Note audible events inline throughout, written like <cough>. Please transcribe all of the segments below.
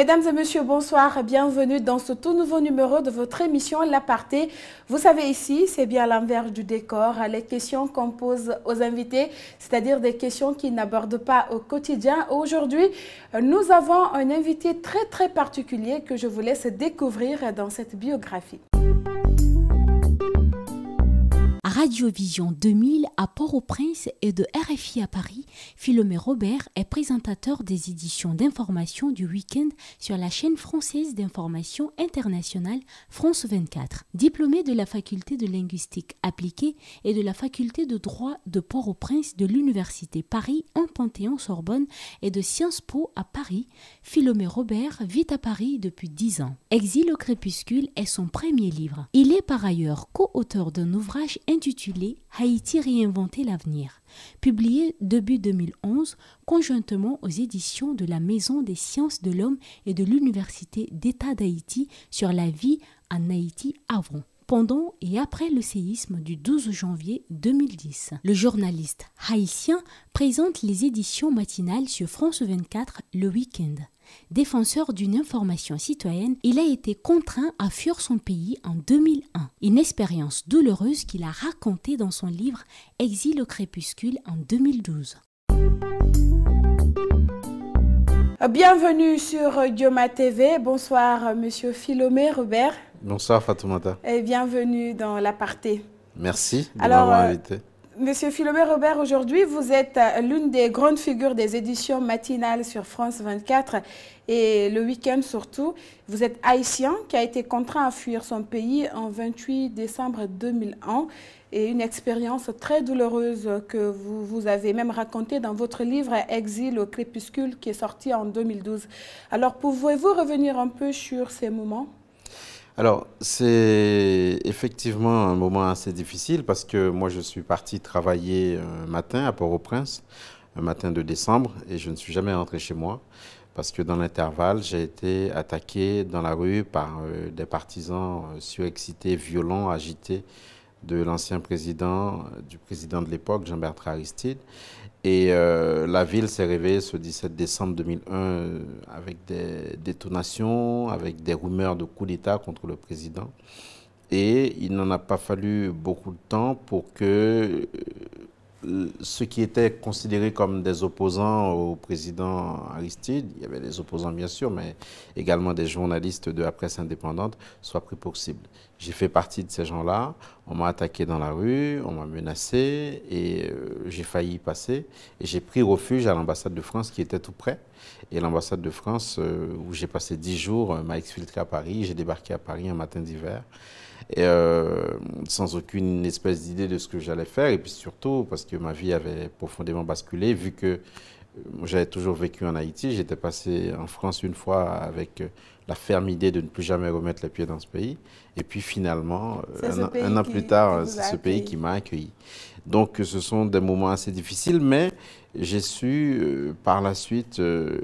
Mesdames et messieurs, bonsoir. Bienvenue dans ce tout nouveau numéro de votre émission L'Aparté. Vous savez ici, c'est bien l'envers du décor. Hein, les questions qu'on pose aux invités, c'est-à-dire des questions qu'ils n'abordent pas au quotidien. Aujourd'hui, nous avons un invité très très particulier que je vous laisse découvrir dans cette biographie. Radiovision 2000 à Port-au-Prince et de RFI à Paris, Philomé Robert est présentateur des éditions d'information du week-end sur la chaîne française d'information internationale France 24. Diplômé de la faculté de linguistique appliquée et de la faculté de droit de Port-au-Prince de l'Université Paris en Panthéon-Sorbonne et de Sciences Po à Paris, Philomé Robert vit à Paris depuis 10 ans. Exil au crépuscule est son premier livre. Il est par ailleurs co-auteur d'un ouvrage intitulé Haïti réinventer l'avenir, publié début 2011 conjointement aux éditions de la Maison des sciences de l'homme et de l'Université d'État d'Haïti sur la vie en Haïti avant pendant et après le séisme du 12 janvier 2010. Le journaliste haïtien présente les éditions matinales sur France 24 le week-end défenseur d'une information citoyenne, il a été contraint à fuir son pays en 2001, une expérience douloureuse qu'il a racontée dans son livre Exil au crépuscule en 2012. Bienvenue sur Dioma TV. Bonsoir, monsieur Philomé Robert. Bonsoir, Fatoumata. Et bienvenue dans l'aparté. Merci de m'avoir euh, invité. Monsieur Philomé Robert, aujourd'hui, vous êtes euh, l'une des grandes figures des éditions matinales sur France 24 et le week-end surtout. Vous êtes haïtien qui a été contraint à fuir son pays en 28 décembre 2001 et une expérience très douloureuse que vous, vous avez même racontée dans votre livre Exil au crépuscule qui est sorti en 2012. Alors, pouvez-vous revenir un peu sur ces moments alors, c'est effectivement un moment assez difficile parce que moi, je suis parti travailler un matin à Port-au-Prince, un matin de décembre, et je ne suis jamais rentré chez moi parce que dans l'intervalle, j'ai été attaqué dans la rue par euh, des partisans euh, surexcités, violents, agités, de l'ancien président, euh, du président de l'époque, Jean-Bertrand Aristide. Et euh, la ville s'est réveillée ce 17 décembre 2001 euh, avec des détonations, avec des rumeurs de coup d'État contre le président. Et il n'en a pas fallu beaucoup de temps pour que euh, Ceux qui étaient considérés comme des opposants au président Aristide, il y avait des opposants bien sûr, mais également des journalistes de la presse indépendante, soient pris pour cible. J'ai fait partie de ces gens-là, on m'a attaqué dans la rue, on m'a menacé et euh, j'ai failli y passer. Et j'ai pris refuge à l'ambassade de France qui était tout près. Et l'ambassade de France, euh, où j'ai passé dix jours, m'a exfiltré à Paris. J'ai débarqué à Paris un matin d'hiver et, euh, sans aucune espèce d'idée de ce que j'allais faire. Et puis surtout, parce que ma vie avait profondément basculé, vu que euh, j'avais toujours vécu en Haïti. J'étais passé en France une fois avec euh, la ferme idée de ne plus jamais remettre les pieds dans ce pays. Et puis finalement, un an plus tard, c'est ce pays qui m'a accueilli. Donc ce sont des moments assez difficiles, mais j'ai su euh, par la suite euh,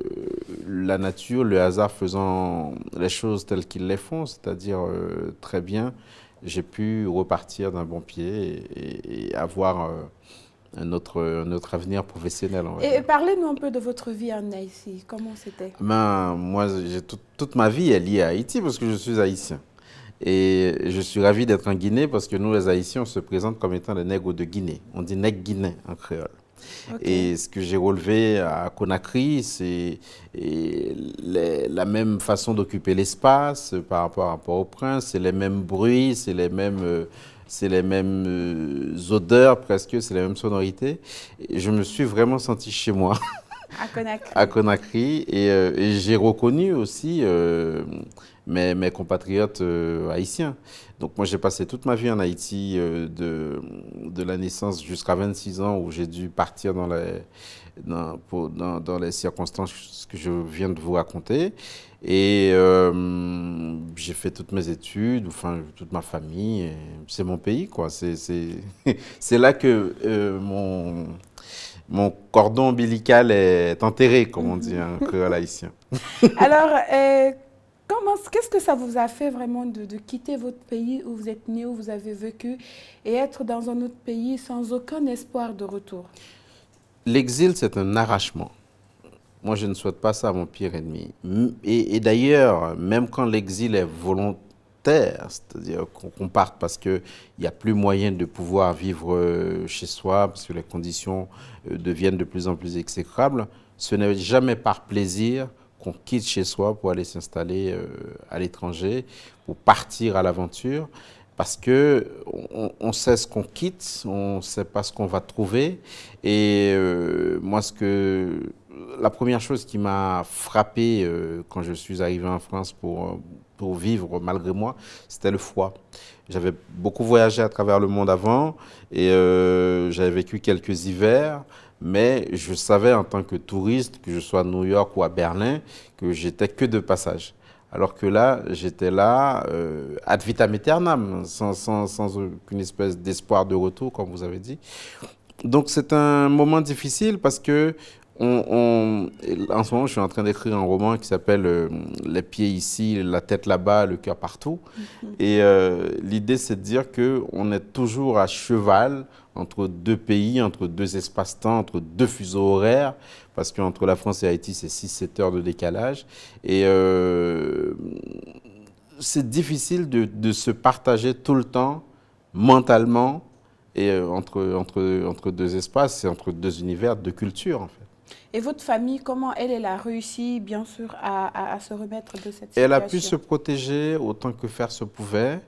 la nature, le hasard faisant les choses telles qu'ils les font, c'est-à-dire euh, très bien, j'ai pu repartir d'un bon pied et, avoir un autre, avenir professionnel. Et, parlez-nous un peu de votre vie en Haïti, comment c'était ben, Moi, toute ma vie est liée à Haïti parce que je suis haïtien. Et je suis ravi d'être en Guinée parce que nous, les Haïtiens, on se présente comme étant les nègres de Guinée. On dit nègres guinéens en créole. Et ce que j'ai relevé à Conakry, c'est la même façon d'occuper l'espace par rapport à au prince c'est les mêmes bruits, c'est les mêmes... Euh, c'est les mêmes euh, odeurs presque, c'est les mêmes sonorités. je me suis vraiment senti chez moi. À Conakry. <laughs> Euh, et, j'ai reconnu aussi mes, mes compatriotes euh, haïtiens. Donc moi, j'ai passé toute ma vie en Haïti euh, de, de, la naissance jusqu'à 26 ans où j'ai dû partir dans les, dans, dans, les circonstances que je viens de vous raconter. Et euh, j'ai fait toutes mes études, enfin toute ma famille. C'est mon pays, quoi. C'est <laughs> là que mon mon cordon ombilical est enterré, comme on dit en hein, créole <laughs> haïtien. Alors, euh, Qu'est-ce que ça vous a fait vraiment de, quitter votre pays où vous êtes né, où vous avez vécu, et être dans un autre pays sans aucun espoir de retour L'exil, c'est un arrachement. Moi, je ne souhaite pas ça à mon pire ennemi. Et, et d'ailleurs, même quand l'exil est volontaire, c'est-à-dire qu'on parte parce qu'il n'y a plus moyen de pouvoir vivre euh, chez soi, parce que les conditions euh, deviennent de plus en plus exécrables, ce n'est jamais par plaisir qu'on quitte chez soi pour aller s'installer euh, à l'étranger, ou partir à l'aventure, parce que on, sait ce qu'on quitte, on ne sait pas ce qu'on va trouver. Et euh, moi, ce que la première chose qui m'a frappé euh, quand je suis arrivé en France pour, vivre malgré moi, c'était le froid. J'avais beaucoup voyagé à travers le monde avant et j'avais vécu quelques hivers. Mais je savais en tant que touriste, que je sois à New York ou à Berlin, que j'étais que de passage. Alors que là, j'étais là euh, ad vitam aeternam, sans, aucune espèce d'espoir de retour, comme vous avez dit. Donc c'est un moment difficile parce que on, en ce moment, je suis en train d'écrire un roman qui s'appelle euh, Les pieds ici, la tête là-bas, le cœur partout. Mm-hmm. Et euh, l'idée, c'est de dire qu'on est toujours à cheval entre deux pays, entre deux espaces-temps, entre deux fuseaux horaires, parce qu'entre la France et Haïti, c'est 6-7 heures de décalage. Et euh, c'est difficile de, se partager tout le temps, mentalement, et euh, entre, entre, entre deux espaces c'est entre deux univers, deux cultures, en fait. Et votre famille, comment elle, a réussi, bien sûr, à, à se remettre de cette situation Elle a pu se protéger autant que faire se pouvait.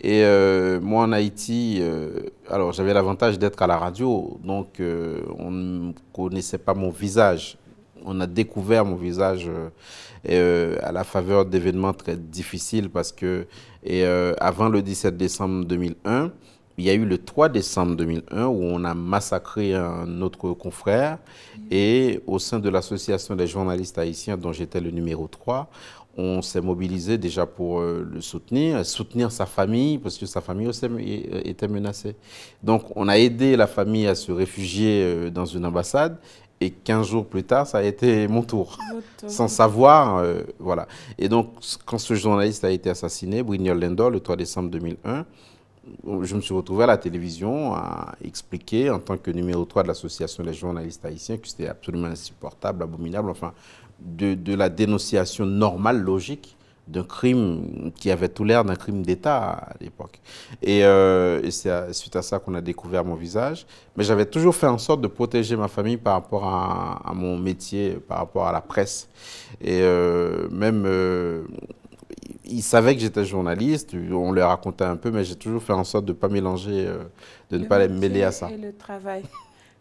Et euh, moi, en Haïti, euh, alors j'avais l'avantage d'être à la radio, donc euh, on ne connaissait pas mon visage. On a découvert mon visage à la faveur d'événements très difficiles parce que et, avant le 17 décembre 2001, il y a eu le 3 décembre 2001 où on a massacré un autre confrère mmh. et au sein de l'association des journalistes haïtiens dont j'étais le numéro 3, on s'est mobilisé déjà pour euh, le soutenir, soutenir sa famille, parce que sa famille aussi euh, était menacée. Donc on a aidé la famille à se réfugier euh, dans une ambassade, et 15 jours plus tard, ça a été mon tour, sans savoir. voilà. Et donc, quand ce journaliste a été assassiné, Brignol Lendor, le 3 décembre 2001, je me suis retrouvé à la télévision à expliquer, en tant que numéro 3 de l'Association des journalistes haïtiens, que c'était absolument insupportable, abominable. Enfin, de, la dénonciation normale, logique, d'un crime qui avait tout l'air d'un crime d'État à l'époque. Et, euh, c'est suite à ça qu'on a découvert mon visage. Mais j'avais toujours fait en sorte de protéger ma famille par rapport à, mon métier, par rapport à la presse. Et euh, même, euh, ils savaient que j'étais journaliste, on leur racontait un peu, mais j'ai toujours fait en sorte de ne pas mélanger, de ne pas les mêler à ça. le travail.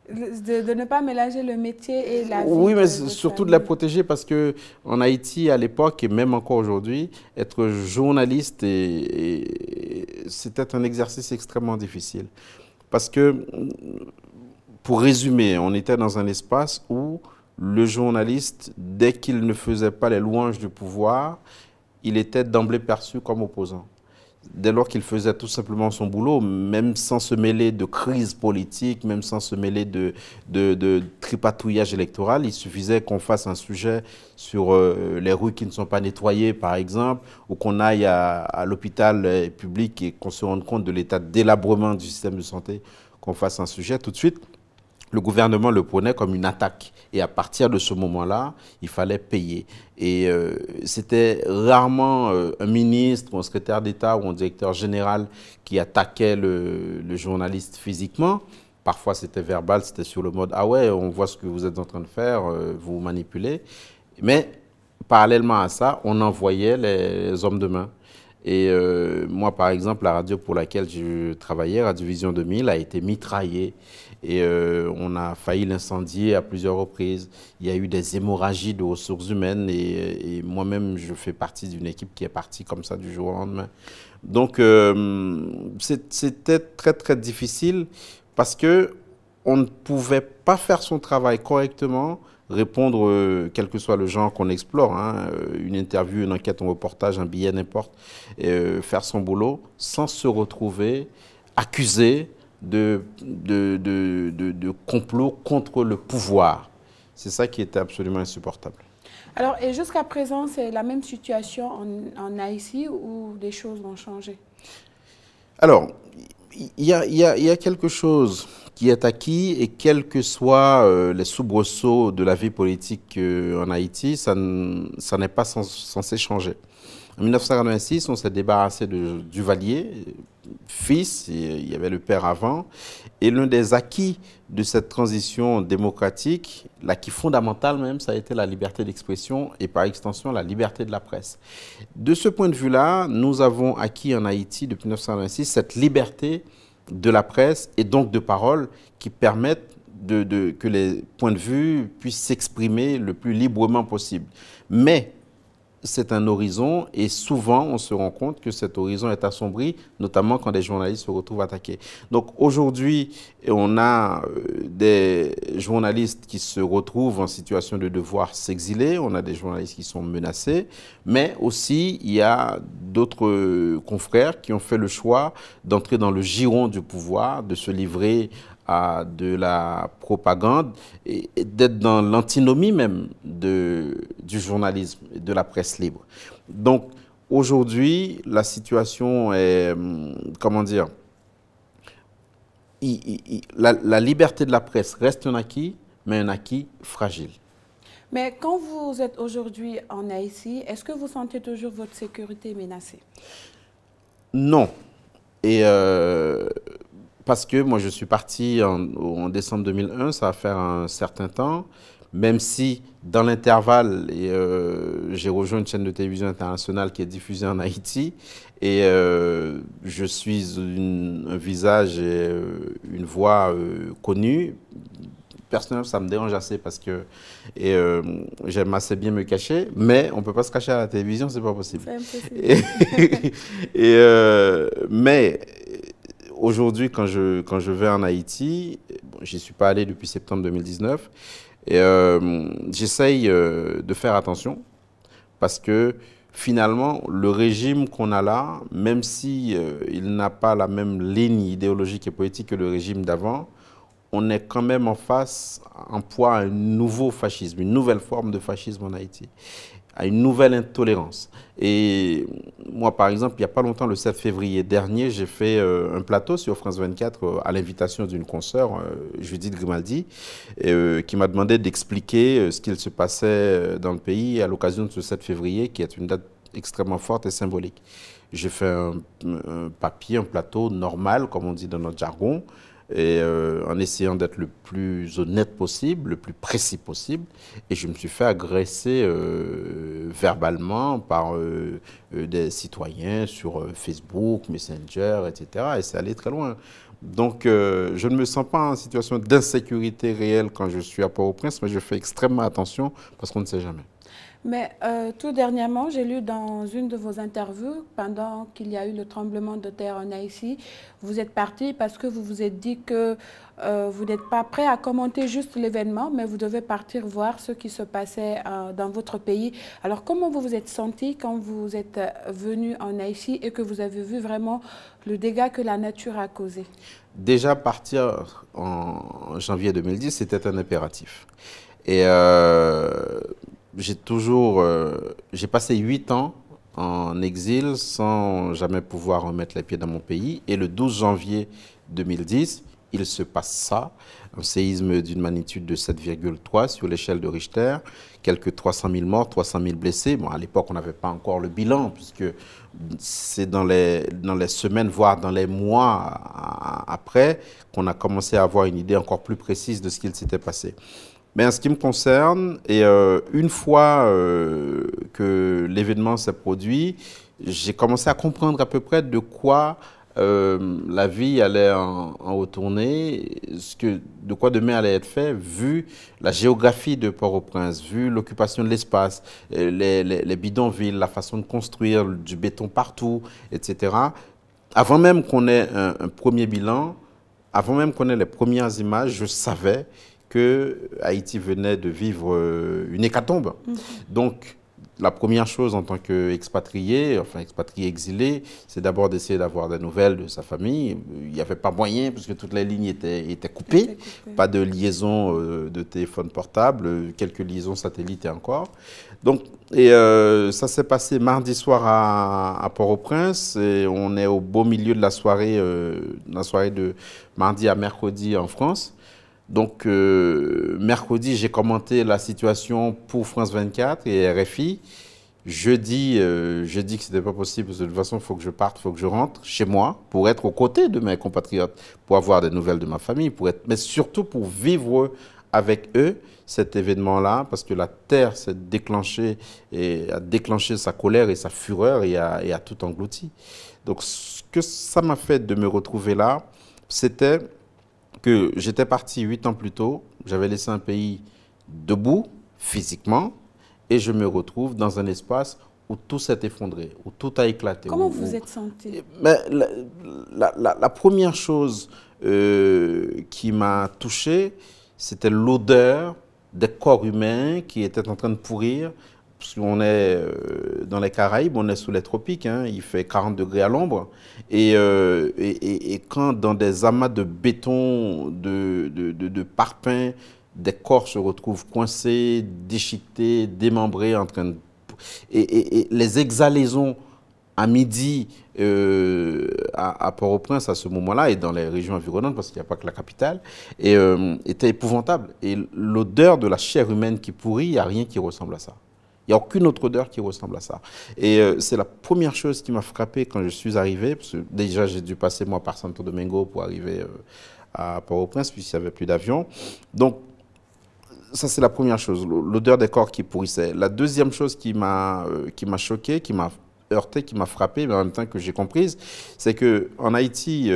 De, ne pas mélanger le métier et la vie. Oui, mais surtout de la protéger parce que en Haïti, à l'époque et même encore aujourd'hui, être journaliste, c'était un exercice extrêmement difficile. Parce que, pour résumer, on était dans un espace où le journaliste, dès qu'il ne faisait pas les louanges du pouvoir, il était d'emblée perçu comme opposant dès lors qu'il faisait tout simplement son boulot, même sans se mêler de crise politique, même sans se mêler de, de, tripatouillage électoral, il suffisait qu'on fasse un sujet sur euh, les rues qui ne sont pas nettoyées, par exemple, ou qu'on aille à l'hôpital euh, public et qu'on se rende compte de l'état délabrement du système de santé, qu'on fasse un sujet tout de suite le gouvernement le prenait comme une attaque. Et à partir de ce moment-là, il fallait payer. Et euh, c'était rarement euh, un ministre un secrétaire d'État ou un directeur général qui attaquait le, journaliste physiquement. Parfois, c'était verbal, c'était sur le mode « Ah ouais, on voit ce que vous êtes en train de faire, euh, vous manipulez. » Mais parallèlement à ça, on envoyait les, hommes de main. Et moi, par exemple, la radio pour laquelle je travaillais, Radio Vision 2000, a été mitraillée et euh, on a failli l'incendier à plusieurs reprises. Il y a eu des hémorragies de ressources humaines et, moi-même, je fais partie d'une équipe qui est partie comme ça du jour au lendemain. Donc, euh, c'était très, très difficile parce que on ne pouvait pas faire son travail correctement répondre, euh, quel que soit le genre qu'on explore, hein. une interview, une enquête, un reportage, un billet, n'importe, et faire son boulot sans se retrouver accusé de, de, complot contre le pouvoir. C'est ça qui était absolument insupportable. Alors, et jusqu'à présent, c'est la même situation en, Haïti ou des choses ont changé Alors, il y, a, quelque chose qui est acquis et quels que soient euh, les soubresauts de la vie politique euh, en Haïti, ça n'est pas censé changer. En 1986, on s'est débarrassé de Duvalier, fils, il y avait le père avant, et l'un des acquis de cette transition démocratique, l'acquis fondamental même, ça a été la liberté d'expression et par extension la liberté de la presse. De ce point de vue-là, nous avons acquis en Haïti depuis 1986 cette liberté de la presse et donc de parole qui permettent que les points de vue puissent s'exprimer le plus librement possible. Mais c'est un horizon et souvent on se rend compte que cet horizon est assombri, notamment quand des journalistes se retrouvent attaqués. Donc aujourd'hui, on a euh, des journalistes qui se retrouvent en situation de devoir s'exiler, on a des journalistes qui sont menacés, mais aussi il y a d'autres confrères qui ont fait le choix d'entrer dans le giron du pouvoir, de se livrer à de la propagande et d'être dans l'antinomie même de, du journalisme et de la presse libre. Donc aujourd'hui, la situation est, hum, comment dire, la, liberté de la presse reste un acquis, mais un acquis fragile. Mais quand vous êtes aujourd'hui en Haïti, est-ce que vous sentez toujours votre sécurité menacée Non. Et euh, parce que moi, je suis parti en, en, décembre 2001, ça va faire un certain temps, même si dans l'intervalle, euh, j'ai rejoint une chaîne de télévision internationale qui est diffusée en Haïti, et euh, je suis une, un visage et euh, une voix euh, connue. Personnellement, ça me dérange assez parce que et euh, j'aime assez bien me cacher, mais on ne peut pas se cacher à la télévision, c'est pas possible. C'est impossible. <laughs> et, mais aujourd'hui, quand je, quand je vais en Haïti, bon, j'y suis pas allé depuis septembre 2019, et euh, j'essaye euh, de faire attention parce que finalement, le régime qu'on a là, même si euh, il n'a pas la même ligne idéologique et politique que le régime d'avant, on est quand même en face, en poids à un nouveau fascisme, une nouvelle forme de fascisme en Haïti à une nouvelle intolérance. Et moi, par exemple, il n'y a pas longtemps, le 7 février dernier, j'ai fait euh, un plateau sur France 24 euh, à l'invitation d'une consoeur, euh, Judith Grimaldi, qui m'a demandé d'expliquer ce qu'il se passait dans le pays à l'occasion de ce 7 février, qui est une date extrêmement forte et symbolique. J'ai fait un, papier, un plateau normal, comme on dit dans notre jargon, et euh, en essayant d'être le plus honnête possible, le plus précis possible. Et je me suis fait agresser euh, verbalement par euh, des citoyens sur Facebook, Messenger, etc. Et c'est allé très loin. Donc, je ne me sens pas en situation d'insécurité réelle quand je suis à Port-au-Prince, mais je fais extrêmement attention parce qu'on ne sait jamais. Mais euh, tout dernièrement, j'ai lu dans une de vos interviews, pendant qu'il y a eu le tremblement de terre en Haïti, vous êtes parti parce que vous vous êtes dit que euh, vous n'êtes pas prêt à commenter juste l'événement, mais vous devez partir voir ce qui se passait euh, dans votre pays. Alors comment vous vous êtes senti quand vous êtes venu en Haïti et que vous avez vu vraiment le dégât que la nature a causé Déjà partir en janvier 2010, c'était un impératif. Et j'ai toujours, euh, j'ai passé huit ans en exil sans jamais pouvoir remettre les pieds dans mon pays. Et le 12 janvier 2010, il se passe ça, un séisme d'une magnitude de 7,3 sur l'échelle de Richter, quelques 300 000 morts, 300 000 blessés. Bon, à l'époque, on n'avait pas encore le bilan, puisque c'est dans les, dans les semaines, voire dans les mois après, qu'on a commencé à avoir une idée encore plus précise de ce qu'il s'était passé. Mais en ce qui me concerne, et euh, une fois euh, que l'événement s'est produit, j'ai commencé à comprendre à peu près de quoi euh, la vie allait en, retourner, ce que, de quoi demain allait être fait, vu la géographie de Port-au-Prince, vu l'occupation de l'espace, les, bidonvilles, la façon de construire du béton partout, etc. Avant même qu'on ait un, premier bilan, avant même qu'on ait les premières images, je savais Haïti venait de vivre euh, une hécatombe. Mm-hmm. Donc, la première chose en tant qu'expatrié, enfin expatrié exilé, c'est d'abord d'essayer d'avoir des nouvelles de sa famille. Il n'y avait pas moyen puisque toutes les lignes étaient, coupées. Pas de liaison euh, de téléphone portable, quelques liaisons satellites et encore. Donc, euh, ça s'est passé mardi soir à, Port-au-Prince. et On est au beau milieu de la soirée, la soirée de mardi à mercredi en France. Donc, euh, mercredi, j'ai commenté la situation pour France 24 et RFI. Jeudi, dis euh, j'ai que ce n'était pas possible, parce que de toute façon, il faut que je parte, il faut que je rentre chez moi pour être aux côtés de mes compatriotes, pour avoir des nouvelles de ma famille, pour être, mais surtout pour vivre avec eux cet événement-là, parce que la terre s'est déclenchée et a déclenché sa colère et sa fureur et a, et a tout englouti. Donc, ce que ça m'a fait de me retrouver là, c'était j'étais parti huit ans plus tôt, j'avais laissé un pays debout, physiquement, et je me retrouve dans un espace où tout s'est effondré, où tout a éclaté. Comment vous êtes senti Mais ben, la, première chose euh, qui m'a touché, c'était l'odeur des corps humains qui étaient en train de pourrir, parce qu'on est euh, dans les Caraïbes, on est sous les tropiques, hein, il fait 40 degrés à l'ombre. Euh, et, et, quand dans des amas de béton, de, de, parpaings, des corps se retrouvent coincés, déchiquetés, démembrés, en train de... et, les exhalaisons à midi euh, à, Port-au-Prince à ce moment-là et dans les régions environnantes, parce qu'il n'y a pas que la capitale, et, épouvantables. était épouvantable. Et l'odeur de la chair humaine qui pourrit, il n'y a rien qui ressemble à ça. Il n'y a aucune autre odeur qui ressemble à ça. Et euh, c'est la première chose qui m'a frappé quand je suis arrivé, parce que déjà j'ai dû passer moi par Santo Domingo pour arriver euh, à Port-au-Prince, puisqu'il n'y avait plus d'avion. Donc ça c'est la première chose, l'odeur des corps qui pourrissait. La deuxième chose qui m'a euh, qui m'a choqué, qui m'a heurté, qui m'a frappé, mais en même temps que j'ai comprise, c'est que en Haïti,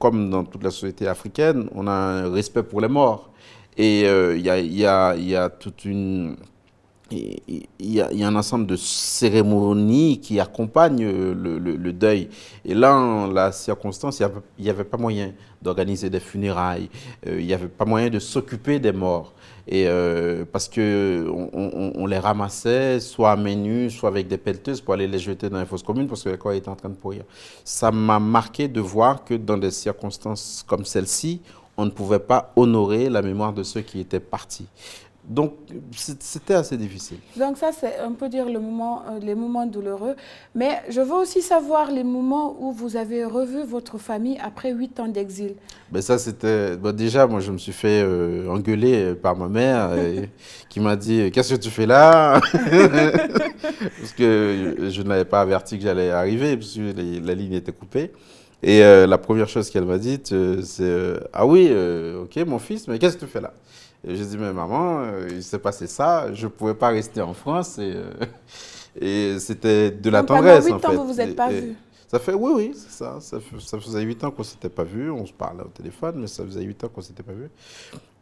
comme dans toute la société africaine, on a un respect pour les morts. Et il y, a, y, a, y, a, toute une il y, a, un ensemble de cérémonies qui accompagnent euh, le, deuil. Et là, en la circonstance, il n'y avait, pas moyen d'organiser des funérailles, euh, il n'y avait pas moyen de s'occuper des morts. Et euh, parce qu'on on, les ramassait, soit à nue, soit avec des pelleteuses pour aller les jeter dans les fosses communes parce que la corps était en train de pourrir. Ça m'a marqué de voir que dans des circonstances comme celle-ci, on ne pouvait pas honorer la mémoire de ceux qui étaient partis. Donc, c'était assez difficile. Donc ça, c'est, on peut dire, le moment, euh, les moments douloureux. Mais je veux aussi savoir les moments où vous avez revu votre famille après huit ans d'exil. Ben ça, c'était... Ben déjà, moi, je me suis fait euh, engueuler par ma mère euh, <laughs> qui m'a dit « Qu'est-ce que tu fais là <laughs> ?» Parce que je, n'avais pas averti que j'allais arriver, parce que la ligne était coupée. Et la première chose qu'elle m'a dite, c'est Ah oui, ok, mon fils, mais qu'est-ce que tu fais là ?» Et J'ai dit, mais maman, euh, il s'est passé ça, je ne pouvais pas rester en France. Et, euh, c'était de la Donc, tendresse. Pendant 8 ans, que vous ne vous êtes pas vus oui, oui, c'est ça. ça. faisait 8 ans qu'on ne s'était pas vu. On se parlait au téléphone, mais ça faisait 8 ans qu'on ne s'était pas vu.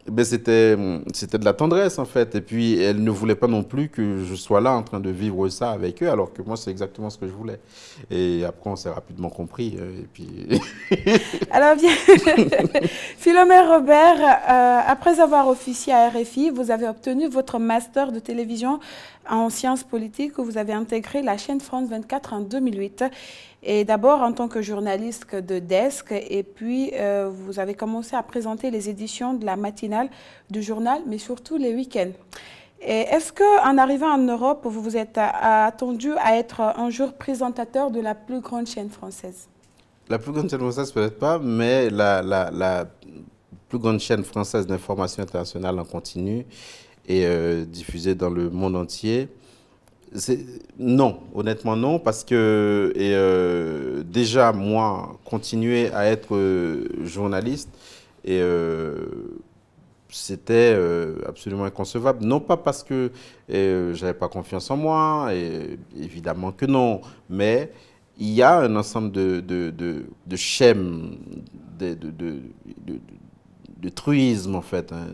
Ben, c'était de la tendresse, en fait. Et puis, elle ne voulait pas non plus que je sois là en train de vivre ça avec eux, alors que moi, c'est exactement ce que je voulais. Et après, on s'est rapidement compris. Euh, et puis... <laughs> alors, bien... <laughs> Philomène Robert, euh, après avoir officié à RFI, vous avez obtenu votre master de télévision en sciences politiques où vous avez intégré la chaîne France 24 en 2008. Et d'abord en tant que journaliste de desk, et puis euh, vous avez commencé à présenter les éditions de la matinale du journal, mais surtout les week-ends. Est-ce qu'en arrivant en Europe, vous vous êtes euh, attendu à être un jour présentateur de la plus grande chaîne française La plus grande chaîne française peut-être pas, mais la, la, la, plus grande chaîne française d'information internationale en continu et euh, diffusée dans le monde entier. Non, honnêtement non, parce que euh, déjà, moi, continuer à être euh, journaliste, euh, c'était absolument inconcevable. Non pas parce que j'avais pas confiance en moi, et, évidemment que non, mais il y a un ensemble de, de, de, de truisme, en fait. Hein.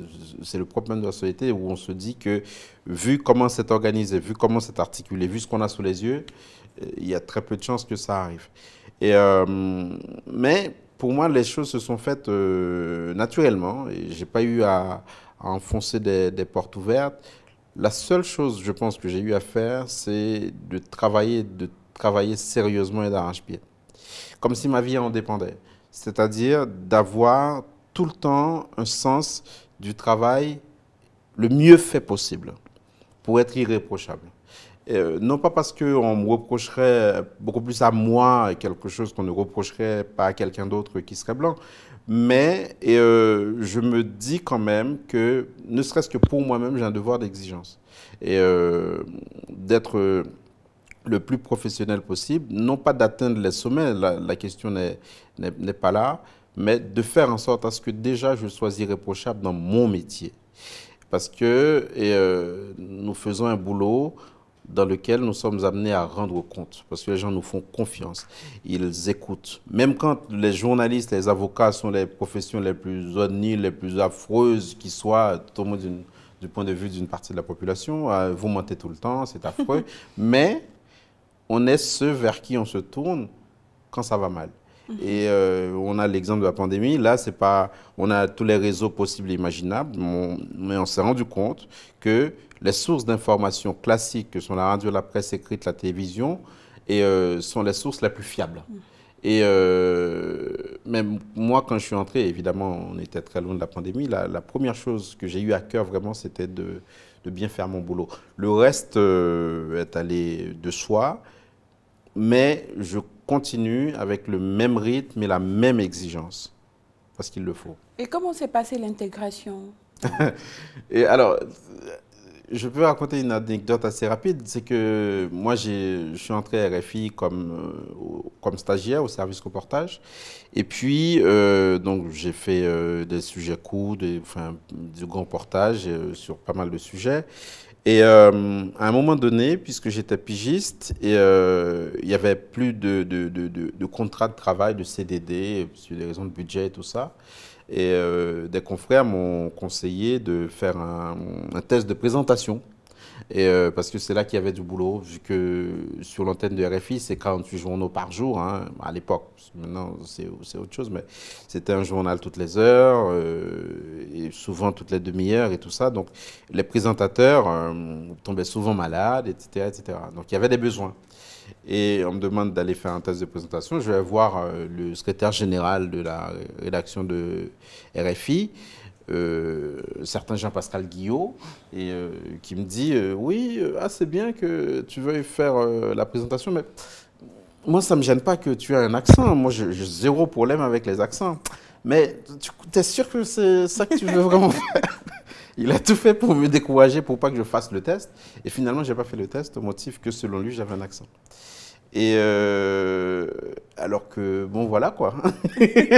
C'est le problème de la société où on se dit que, vu comment c'est organisé, vu comment c'est articulé, vu ce qu'on a sous les yeux, euh, il y a très peu de chances que ça arrive. Et, euh, mais pour moi, les choses se sont faites euh, naturellement. Je n'ai pas eu à, enfoncer des, portes ouvertes. La seule chose, je pense, que j'ai eu à faire, c'est de travailler, de travailler sérieusement et d'arrache-pied. Comme si ma vie en dépendait. C'est-à-dire d'avoir tout le temps un sens du travail le mieux fait possible pour être irréprochable. Euh, non pas parce qu'on me reprocherait beaucoup plus à moi quelque chose qu'on ne reprocherait pas à quelqu'un d'autre qui serait blanc, mais euh, je me dis quand même que, ne serait-ce que pour moi-même, j'ai un devoir d'exigence et euh, d'être le plus professionnel possible, non pas d'atteindre les sommets, la, la question n'est pas là, mais de faire en sorte à ce que déjà je sois irréprochable dans mon métier. Parce que et, euh, nous faisons un boulot dans lequel nous sommes amenés à rendre compte, parce que les gens nous font confiance, ils écoutent. Même quand les journalistes, les avocats sont les professions les plus odieuses, les plus affreuses qui soient, tout du point de vue d'une partie de la population, euh, vous mentez tout le temps, c'est affreux, <laughs> mais on est ceux vers qui on se tourne quand ça va mal. Et euh, on a l'exemple de la pandémie. Là, c'est pas, on a tous les réseaux possibles et imaginables, mais on s'est rendu compte que les sources d'information classiques, que sont la radio, la presse écrite, la télévision, et, euh, sont les sources les plus fiables. Mm. Et euh, même moi, quand je suis entré, évidemment, on était très loin de la pandémie. La, première chose que j'ai eu à cœur vraiment, c'était de, de, bien faire mon boulot. Le reste est allé de soi, mais je continue avec le même rythme et la même exigence, parce qu'il le faut. Et comment s'est passée l'intégration <laughs> Et alors, je peux raconter une anecdote assez rapide, c'est que moi je suis entré à RFI comme, euh, comme stagiaire au service reportage, et puis euh, donc j'ai fait euh, des sujets courts, des, enfin, du grand portage sur pas mal de sujets, et euh, à un moment donné, puisque j'étais pigiste, et, euh, il n'y avait plus de, de, de, de, contrat de travail, de CDD, sur des raisons de budget et tout ça. Et euh, des confrères m'ont conseillé de faire un, un test de présentation euh, parce que c'est là qu'il y avait du boulot, vu que sur l'antenne de RFI, c'est 48 journaux par jour, hein, à l'époque. Maintenant, c'est autre chose, mais c'était un journal toutes les heures, euh, et souvent toutes les demi-heures et tout ça. Donc, les présentateurs euh, tombaient souvent malades, etc., etc. Donc, il y avait des besoins. Et on me demande d'aller faire un test de présentation. Je vais voir le secrétaire général de la rédaction de RFI certains euh, certain Jean-Pascal Guillot, et, euh, qui me dit euh, Oui, ah, c'est bien que tu veuilles faire la présentation, mais moi, ça me gêne pas que tu aies un accent. Moi, j'ai zéro problème avec les accents. Mais tu es sûr que c'est ça que tu veux vraiment faire <laughs> Il a tout fait pour me décourager, pour pas que je fasse le test. Et finalement, j'ai pas fait le test au motif que, selon lui, j'avais un accent. Et alors que, bon, voilà quoi. <laughs>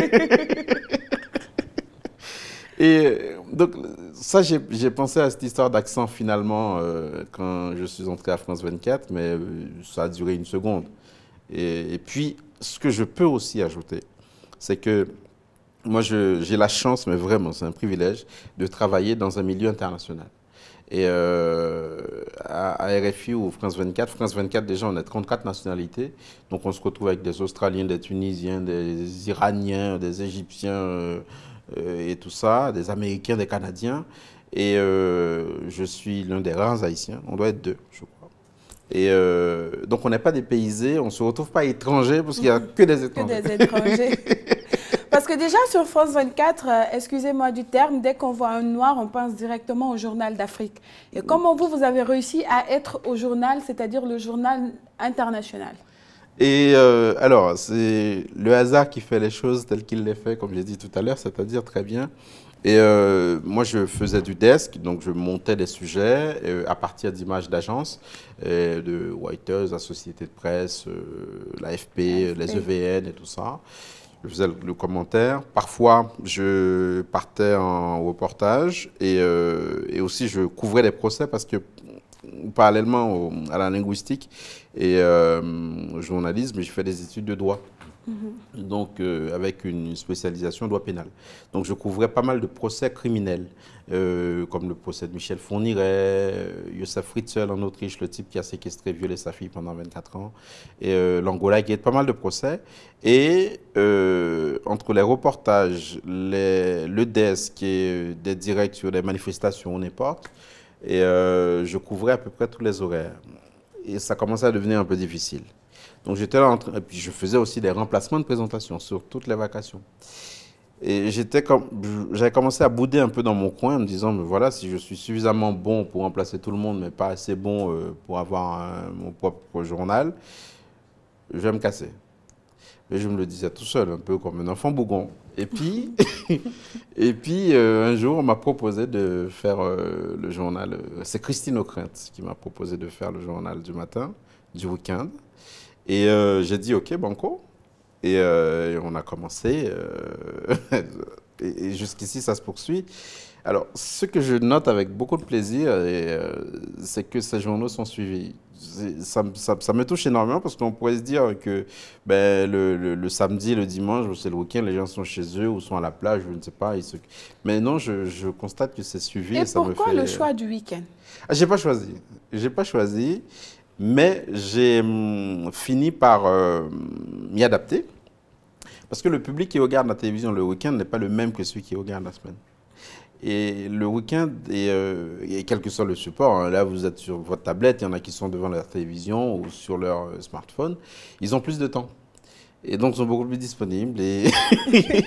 Et euh, donc, ça, j'ai pensé à cette histoire d'accent finalement euh, quand je suis entré à France 24, mais euh, ça a duré une seconde. Et, puis, ce que je peux aussi ajouter, c'est que moi, j'ai la chance, mais vraiment, c'est un privilège, de travailler dans un milieu international. Et à, RFI ou France 24, France 24, déjà, on a 34 nationalités. Donc, on se retrouve avec des Australiens, des Tunisiens, des Iraniens, des Égyptiens. Euh, et tout ça, des Américains, des Canadiens. Et euh, je suis l'un des rares Haïtiens. On doit être deux, je crois. Et euh, donc, on n'est pas dépaysés, on ne se retrouve pas étrangers, parce qu'il n'y a que des étrangers. Que des étrangers. <laughs> parce que déjà, sur France 24, excusez-moi du terme, dès qu'on voit un noir, on pense directement au journal d'Afrique. Et comment vous, vous avez réussi à être au journal, c'est-à-dire le journal international et euh, alors, c'est le hasard qui fait les choses telles qu'il les fait, comme j'ai dit tout à l'heure, c'est-à-dire très bien. Et euh, moi, je faisais du desk, donc je montais des sujets euh, à partir d'images d'agences, euh, de writers, la société de presse, euh, l'AFP, les EVN et tout ça. Je faisais le, commentaire. Parfois, je partais en reportage et, et aussi je couvrais les procès parce que parallèlement à la linguistique, et euh, journalisme journaliste, mais des études de droit. Mhm. Donc, euh, avec une spécialisation droit pénal. Donc, je couvrais pas mal de procès criminels, euh, comme le procès de Michel Fourniret, Youssef Fritzl en Autriche, le type qui a séquestré, violé sa fille pendant 24 ans, et l'Angola, qui est pas mal de procès. Et entre les reportages, le DES, qui est des directs sur des manifestations, on n'importe, et je couvrais à peu près tous les horaires et ça commençait à devenir un peu difficile. Donc j'étais là, en train, et puis je faisais aussi des remplacements de présentation sur toutes les vacations. Et j'étais comme, j'avais commencé à bouder un peu dans mon coin en me disant, mais voilà, si je suis suffisamment bon pour remplacer tout le monde, mais pas assez bon euh, pour avoir mon propre journal, je vais me casser. Mais je me le disais tout seul, un peu comme un enfant bougon. Et puis, <laughs> et puis euh, un jour, on m'a proposé de faire euh, le journal. Euh, c'est Christine O'Crintz qui m'a proposé de faire le journal du matin, du week-end. Et j'ai dit, OK, banco. Et, on a commencé. <laughs> et jusqu'ici, ça se poursuit. Alors, ce que je note avec beaucoup de plaisir, c'est que ces journaux sont suivis ça, ça, me touche énormément parce qu'on pourrait se dire que ben, le, le, samedi, le dimanche, c'est le week-end, les gens sont chez eux ou sont à la plage, je ne sais pas. se... Mais non, je, constate que c'est suivi. Et, pourquoi le choix du week-end ah, J'ai pas choisi. J'ai pas choisi, mais j'ai hum, fini par euh, m'y adapter. Parce que le public qui regarde la télévision le week-end n'est pas le même que celui qui regarde la semaine. Et le week-end, euh, et, quel que soit le support, hein, là vous êtes sur votre tablette, il y en a qui sont devant leur télévision ou sur leur euh, smartphone, ils ont plus de temps. Et donc ils sont beaucoup plus disponibles. Et <laughs>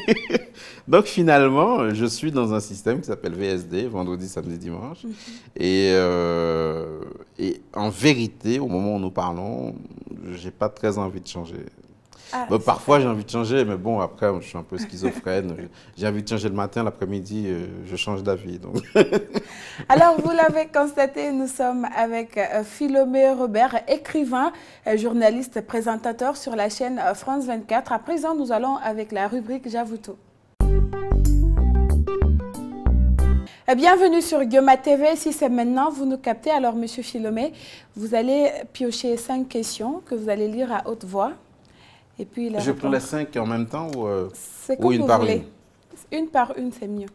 donc finalement, je suis dans un système qui s'appelle VSD, vendredi, samedi, dimanche. Mhm. et, euh, et en vérité, au moment où nous parlons, j'ai pas très envie de changer ah, parfois, j'ai envie de changer, mais bon, après, je suis un peu schizophrène. <laughs> j'ai envie de changer le matin, l'après-midi, euh, je change d'avis. Donc. <laughs> Alors, vous l'avez constaté, nous sommes avec euh, Philomé Robert, écrivain, euh, journaliste, présentateur sur la chaîne France 24. À présent, nous allons avec la rubrique J'avoue tout. Bienvenue sur Guillaume TV. Si c'est maintenant, vous nous captez. Alors, Monsieur Philomé, vous allez piocher cinq questions que vous allez lire à haute voix. Et puis, Je prends les cinq en même temps ou, euh, une par voulez. une Une par une, c'est mieux.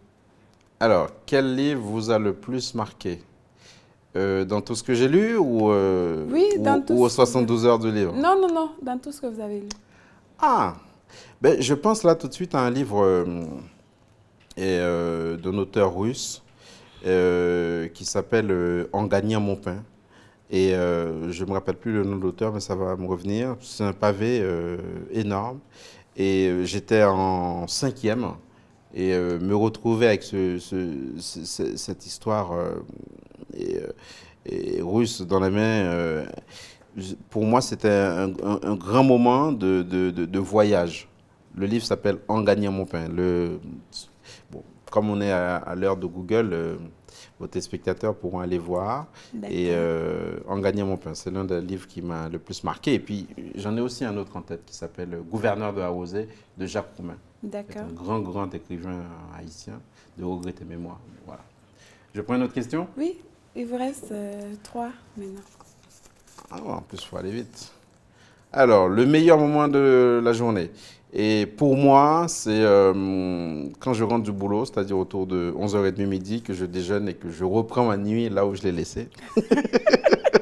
Alors, quel livre vous a le plus marqué euh, Dans tout ce que j'ai lu ou, euh, oui, aux 72 heures de livre Non, non, non, dans tout ce que vous avez lu. Ah ben, Je pense là tout de suite à un livre et, d'un auteur russe qui s'appelle En gagnant mon pain. Et euh, je ne me rappelle plus le nom de l'auteur, mais ça va me revenir. C'est un pavé euh, énorme. Et euh, j'étais en cinquième. Et me retrouver avec cette histoire et, russe dans la main, pour moi, c'était un, grand moment de, de voyage. Le livre s'appelle En gagnant mon pain. Le, comme on est à, l'heure de Google, euh, vos téléspectateurs pourront aller voir et euh, en gagner mon pain. C'est l'un des livres qui m'a le plus marqué. Et puis, j'en ai aussi un autre en tête qui s'appelle Gouverneur de la de Jacques Roumain. D'accord. Un grand, grand écrivain haïtien de regret et mémoire. Voilà. Je prends une autre question Oui, il vous reste euh, trois maintenant. Ah, en plus, il faut aller vite. Alors, le meilleur moment de la journée. Et pour moi, c'est euh, quand je rentre du boulot, c'est-à-dire autour de 11h30 midi, que je déjeune et que je reprends ma nuit là où je l'ai laissée. Mais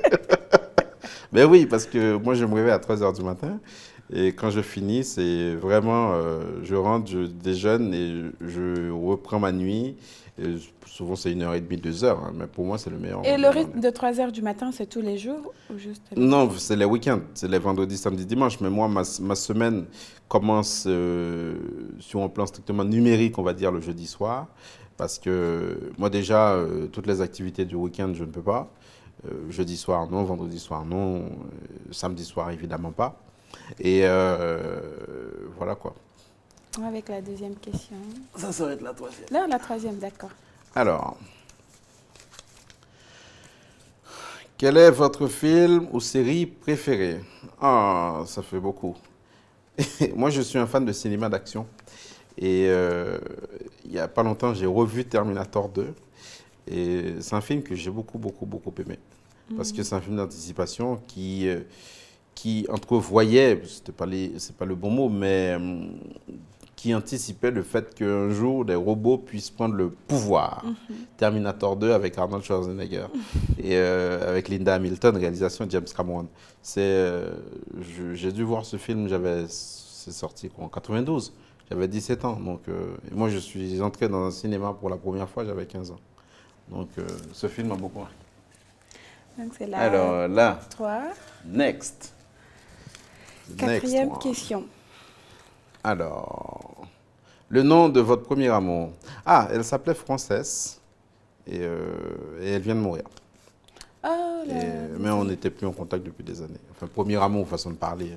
<laughs> ben oui, parce que moi, je me réveille à 3h du matin. Et quand je finis, c'est vraiment, euh, je rentre, je déjeune et je reprends ma nuit souvent, c'est une heure et demie, deux heures. Hein, mais pour moi, c'est le meilleur. Et le rythme de 3 heures du matin, c'est tous les jours ou juste Non, c'est les week-ends. C'est les vendredis, samedis, dimanches. Mais moi, ma, semaine commence euh, sur un plan strictement numérique, on va dire, le jeudi soir. Parce que moi, déjà, euh, toutes les activités du week-end, je ne peux pas. Euh, jeudi soir, non. Vendredi soir, non. samedi soir, évidemment pas. Et voilà quoi. Avec la deuxième question. Ça, ça va la troisième. Là, la troisième, d'accord. Alors, quel est votre film ou série préférée Ah, ça fait beaucoup. <laughs> Moi, je suis un fan de cinéma d'action. Et euh, il n'y a pas longtemps, j'ai revu Terminator 2. Et c'est un film que j'ai beaucoup, beaucoup, beaucoup aimé. Parce que mhm. c'est un film d'anticipation qui, euh, qui entrevoyait, ce n'est pas, pas le bon mot, mais hum, qui anticipait le fait qu'un jour des robots puissent prendre le pouvoir. Mhm. Terminator 2 avec Arnold Schwarzenegger <laughs> et euh, avec Linda Hamilton, réalisation de James Cameron. C'est, euh, j'ai dû voir ce film, j'avais, c'est sorti en 92. J'avais 17 ans, donc euh, moi je suis entré dans un cinéma pour la première fois, j'avais 15 ans. Donc ce film m'a beaucoup Donc c'est là. Alors là. 3. Next. Quatrième question. Alors, le nom de votre premier amour. Ah, elle s'appelait Française euh, et, elle vient de mourir. Oh mais on n'était plus en contact depuis des années. Enfin, premier amour, façon de parler.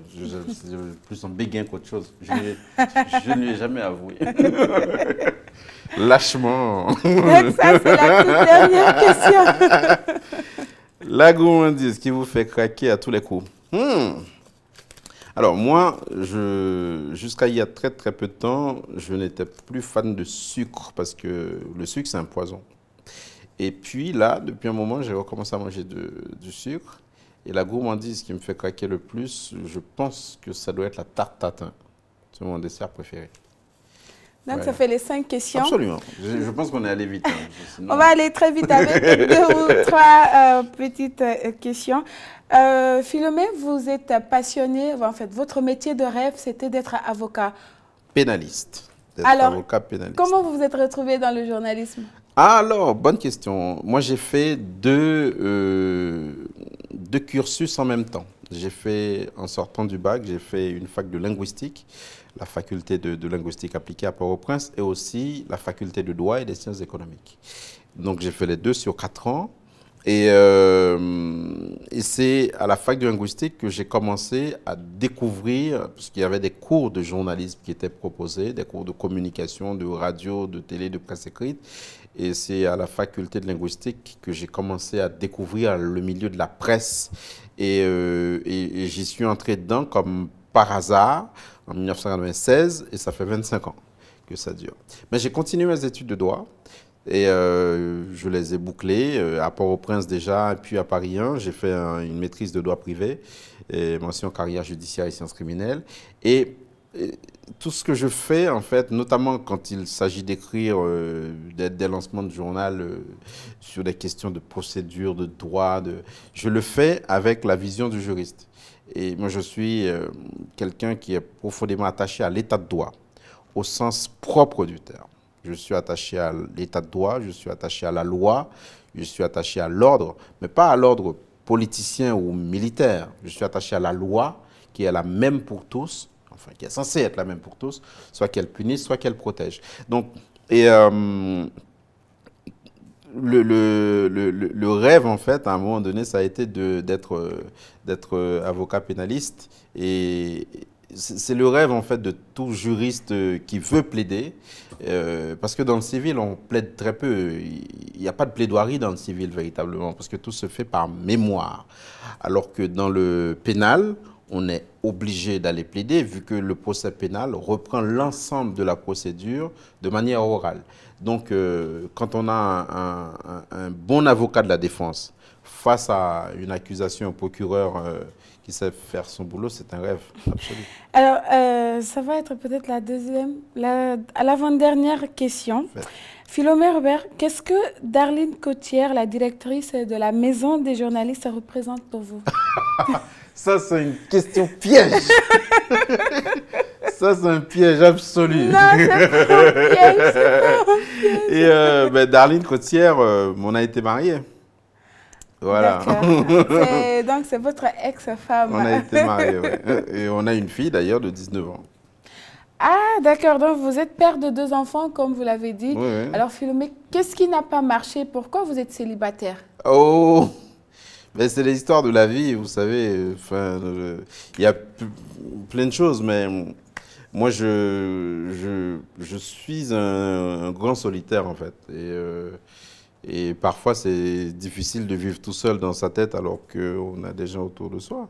plus en béguin qu'autre chose. Je, ne lui ai jamais avoué. <laughs> Lâchement. ça, c'est la toute dernière question. la <laughs> gourmandise qui vous fait craquer à tous les coups. Hmm. Alors moi, jusqu'à il y a très très peu de temps, je n'étais plus fan de sucre parce que le sucre c'est un poison. Et puis là, depuis un moment, j'ai recommencé à manger du sucre. Et la gourmandise qui me fait craquer le plus, je pense que ça doit être la tarte tatin. C'est mon dessert préféré. Donc, ça fait les cinq questions. Absolument. Je, pense qu'on est allé vite. Hein, On va aller très vite avec deux <laughs> ou trois euh, petites euh, questions. Euh, Philomé, vous êtes passionné. En fait, votre métier de rêve, c'était d'être avocat. Pénaliste. Alors, comment vous vous êtes retrouvé dans le journalisme alors, bonne question. Moi, j'ai fait deux, euh, deux cursus en même temps. J'ai fait, en sortant du bac, j'ai fait une fac de linguistique la faculté de, linguistique appliquée à Port-au-Prince et aussi la faculté de droit et des sciences économiques. Donc j'ai fait les deux sur quatre ans. Euh, et, c'est à la fac de linguistique que j'ai commencé à découvrir, parce qu'il y avait des cours de journalisme qui étaient proposés, des cours de communication, de radio, de télé, de presse écrite. Et c'est à la faculté de linguistique que j'ai commencé à découvrir le milieu de la presse. et euh, j'y suis entré dedans comme par hasard en 1996 et ça fait 25 ans que ça dure. Mais j'ai continué mes études de droit et euh, je les ai bouclées euh, à Port-au-Prince déjà et puis à Paris 1. J'ai fait une maîtrise de droit privé, et mention carrière judiciaire et sciences criminelles. Et, tout ce que je fais, en fait, notamment quand il s'agit d'écrire euh, des, lancements de journal sur des questions de procédure, de droit, de... je le fais avec la vision du juriste. Et moi, je suis euh, quelqu'un qui est profondément attaché à l'état de droit, au sens propre du terme. Je suis attaché à l'état de droit, je suis attaché à la loi, je suis attaché à l'ordre, mais pas à l'ordre politicien ou militaire. Je suis attaché à la loi qui est la même pour tous, enfin qui est censée être la même pour tous, soit qu'elle punisse, soit qu'elle protège. Donc, et euh, le, rêve, en fait, à un moment donné, ça a été d'être euh, avocat pénaliste. Et c'est le rêve, en fait, de tout juriste euh, qui veut plaider. Euh, parce que dans le civil, on plaide très peu. Il n'y a pas de plaidoirie dans le civil, véritablement, parce que tout se fait par mémoire. Alors que dans le pénal, on est obligé d'aller plaider, vu que le procès pénal reprend l'ensemble de la procédure de manière orale. Donc, euh, quand on a un, bon avocat de la défense face à une accusation, au procureur euh, qui sait faire son boulot, c'est un rêve absolu. Alors, euh, ça va être peut-être la deuxième, l'avant-dernière question. Philomère Philomé Robert, qu'est-ce que Darlene Cotière, la directrice de la Maison des journalistes, représente pour vous <laughs> Ça, c'est une question piège. Ça, c'est un piège absolu. Non, Et Darlene Cotière, euh, on a été mariés. Voilà. Donc, c'est votre ex-femme. On a été mariés, oui. Et on a une fille, d'ailleurs, de 19 ans. Ah, d'accord. Donc, vous êtes père de deux enfants, comme vous l'avez dit. Alors, Philomé, qu'est-ce qui n'a pas marché Pourquoi vous êtes célibataire Oh mais c'est l'histoire de la vie, vous savez. Enfin, il y a plein de choses, mais moi, je, je, suis un, grand solitaire, en fait. Et, euh, et parfois, c'est difficile de vivre tout seul dans sa tête alors qu'on a des gens autour de soi.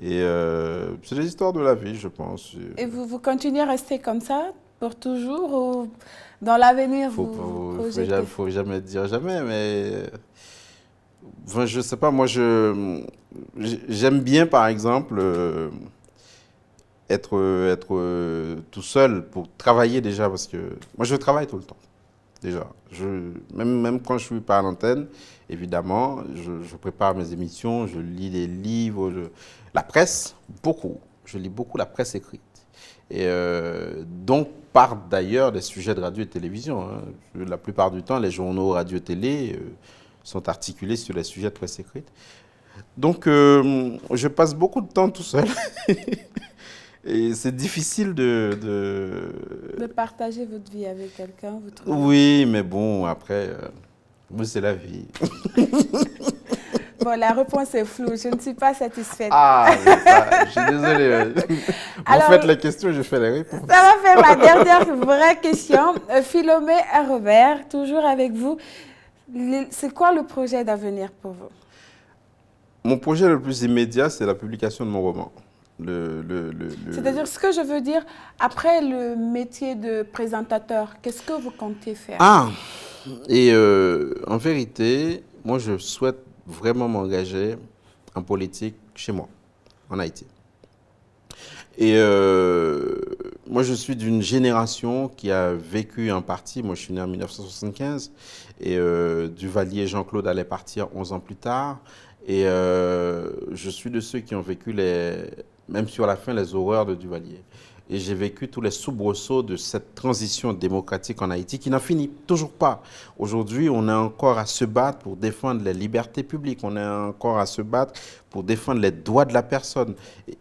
Et euh, c'est l'histoire de la vie, je pense. Et vous, vous continuez à rester comme ça pour toujours ou dans l'avenir Il ne vous, jamais, faut jamais dire jamais, mais je je sais pas, moi, je j'aime bien, par exemple, euh, être, euh, être euh, tout seul pour travailler déjà, parce que moi, je travaille tout le temps, déjà. Je, même, même quand je suis pas à l'antenne, évidemment, je, prépare mes émissions, je lis des livres, la presse, beaucoup. Je lis beaucoup la presse écrite. Et donc, par d'ailleurs des sujets de radio et télévision. Hein. La plupart du temps, les journaux radio-télé sont articulés sur les sujets très écrite Donc, euh, je passe beaucoup de temps tout seul. <laughs> Et c'est difficile de, de, partager votre vie avec quelqu'un, vous trouvez Oui, mais bon, après, vous, euh, c'est la vie. bon, la réponse est floue. Je ne suis pas satisfaite. Ah, ça, je suis désolée. <laughs> Alors, Vous faites la question, je fais la réponse. Ça va faire ma dernière vraie question. Euh, Philomé Herbert, toujours avec vous. C'est quoi le projet d'avenir pour vous Mon projet le plus immédiat, c'est la publication de mon roman. Le, C'est-à-dire, ce que je veux dire, après le métier de présentateur, qu'est-ce que vous comptez faire Ah Et euh, en vérité, moi, je souhaite vraiment m'engager en politique chez moi, en Haïti. Et euh, moi, je suis d'une génération qui a vécu en partie, moi je suis né en 1975, et euh, Duvalier Jean-Claude allait partir 11 ans plus tard. Et euh, je suis de ceux qui ont vécu, les, même sur la fin, les horreurs de Duvalier et j'ai vécu tous les soubresauts de cette transition démocratique en Haïti qui n'en finit toujours pas. Aujourd'hui, on est encore à se battre pour défendre les libertés publiques, on est encore à se battre pour défendre les droits de la personne.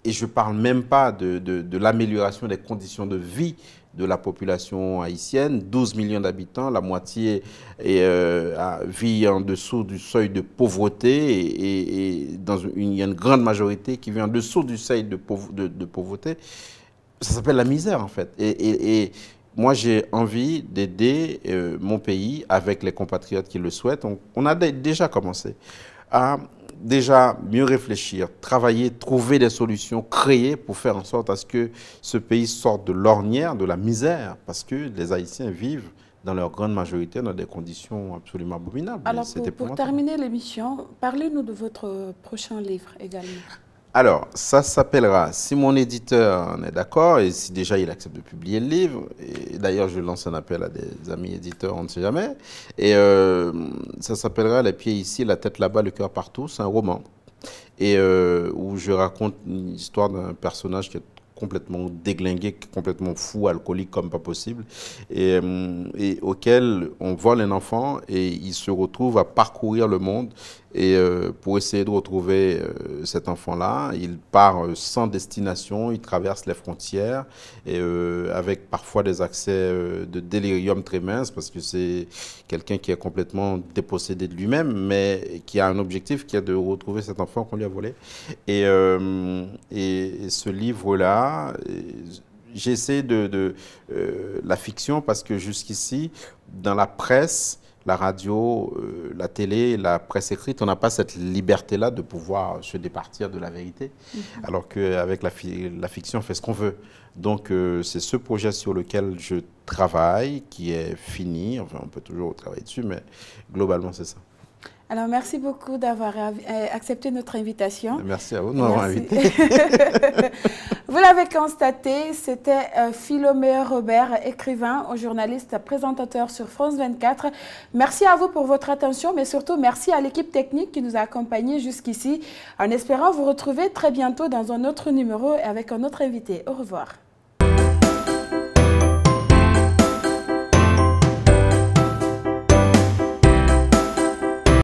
Et je ne parle même pas de, de, l'amélioration des conditions de vie de la population haïtienne, 12 millions d'habitants, la moitié euh, vit en dessous du seuil de pauvreté et, dans une, il y a une grande majorité qui vit en dessous du seuil de, de pauvreté ça s'appelle la misère, en fait. Et, moi, j'ai envie d'aider euh, mon pays avec les compatriotes qui le souhaitent. On, a déjà commencé à déjà mieux réfléchir, travailler, trouver des solutions, créer pour faire en sorte à ce que ce pays sorte de l'ornière, de la misère, parce que les Haïtiens vivent dans leur grande majorité dans des conditions absolument abominables. Alors, pour terminer l'émission, parlez-nous de votre prochain livre également. Alors, ça s'appellera, si mon éditeur en est d'accord, et si déjà il accepte de publier le livre, et d'ailleurs je lance un appel à des amis éditeurs, on ne sait jamais, et euh, ça s'appellera Les pieds ici, la tête là-bas, le cœur partout, c'est un roman, et euh, où je raconte l'histoire d'un personnage qui est complètement déglingué, complètement fou, alcoolique comme pas possible, et, euh, et auquel on vole un enfant et il se retrouve à parcourir le monde et euh, pour essayer de retrouver euh, cet enfant-là, il part euh, sans destination, il traverse les frontières, et, avec parfois des accès de délirium très minces, parce que c'est quelqu'un qui est complètement dépossédé de lui-même, mais qui a un objectif qui est de retrouver cet enfant qu'on lui a volé. Et, et, ce livre-là... J'essaie de la fiction parce que jusqu'ici, dans la presse, la radio, euh, la télé, la presse écrite, on n'a pas cette liberté-là de pouvoir se départir de la vérité, mhm. alors qu'avec la, la, fiction, on fait ce qu'on veut. Donc euh, c'est ce projet sur lequel je travaille, qui est fini, enfin on peut toujours travailler dessus, mais globalement c'est ça. Alors, merci beaucoup d'avoir euh, accepté notre invitation. Merci à vous de m'avoir invité. <laughs> vous l'avez constaté, c'était euh, Philomé Robert, écrivain, journaliste, présentateur sur France 24. Merci à vous pour votre attention, mais surtout merci à l'équipe technique qui nous a accompagnés jusqu'ici, en espérant vous retrouver très bientôt dans un autre numéro et avec un autre invité. Au revoir.